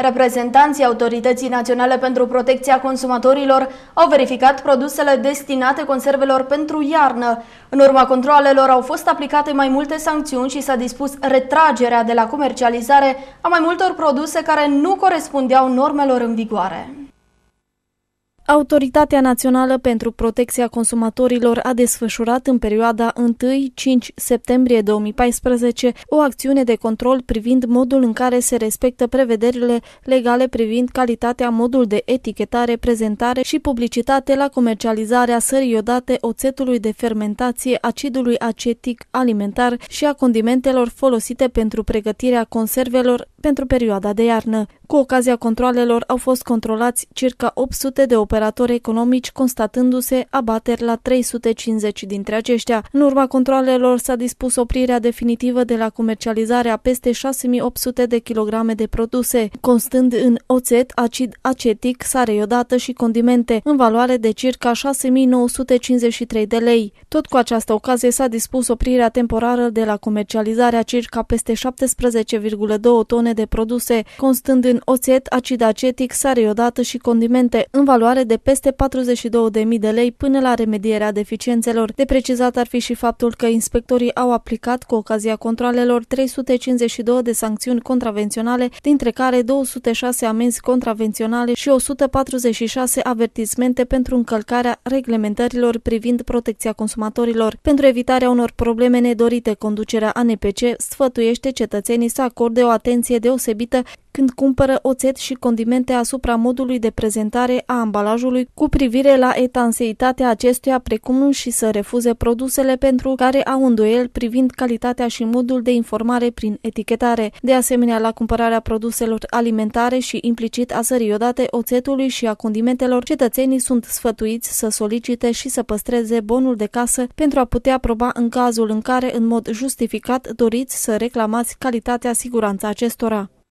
Reprezentanții Autorității Naționale pentru Protecția Consumatorilor au verificat produsele destinate conservelor pentru iarnă. În urma controalelor au fost aplicate mai multe sancțiuni și s-a dispus retragerea de la comercializare a mai multor produse care nu corespundeau normelor în vigoare. Autoritatea Națională pentru Protecția Consumatorilor a desfășurat în perioada 1-5 septembrie 2014 o acțiune de control privind modul în care se respectă prevederile legale privind calitatea, modul de etichetare, prezentare și publicitate la comercializarea sării iodate, oțetului de fermentație, acidului acetic alimentar și a condimentelor folosite pentru pregătirea conservelor, pentru perioada de iarnă. Cu ocazia controlelor au fost controlați circa 800 de operatori economici, constatându-se abateri la 350 dintre aceștia. În urma controlelor s-a dispus oprirea definitivă de la comercializarea peste 6800 de kilograme de produse, constând în oțet, acid acetic, sare iodată și condimente, în valoare de circa 6953 de lei. Tot cu această ocazie s-a dispus oprirea temporară de la comercializarea circa peste 17,2 tone tone de produse, constând în oțet, acid acetic, sare iodată și condimente, în valoare de peste 42.000 de lei până la remedierea deficiențelor. De precizat ar fi și faptul că inspectorii au aplicat cu ocazia controlelor 352 de sancțiuni contravenționale, dintre care 206 amenzi contravenționale și 146 avertismente pentru încălcarea reglementărilor privind protecția consumatorilor. Pentru evitarea unor probleme nedorite, conducerea ANPC sfătuiește cetățenii să acorde o atenție Deus, sebita Cebita când cumpără oțet și condimente asupra modului de prezentare a ambalajului cu privire la etanseitatea acestuia, precum și să refuze produsele pentru care au îndoiel privind calitatea și modul de informare prin etichetare. De asemenea, la cumpărarea produselor alimentare și implicit a sării odate oțetului și a condimentelor, cetățenii sunt sfătuiți să solicite și să păstreze bonul de casă pentru a putea proba în cazul în care, în mod justificat, doriți să reclamați calitatea siguranța acestora.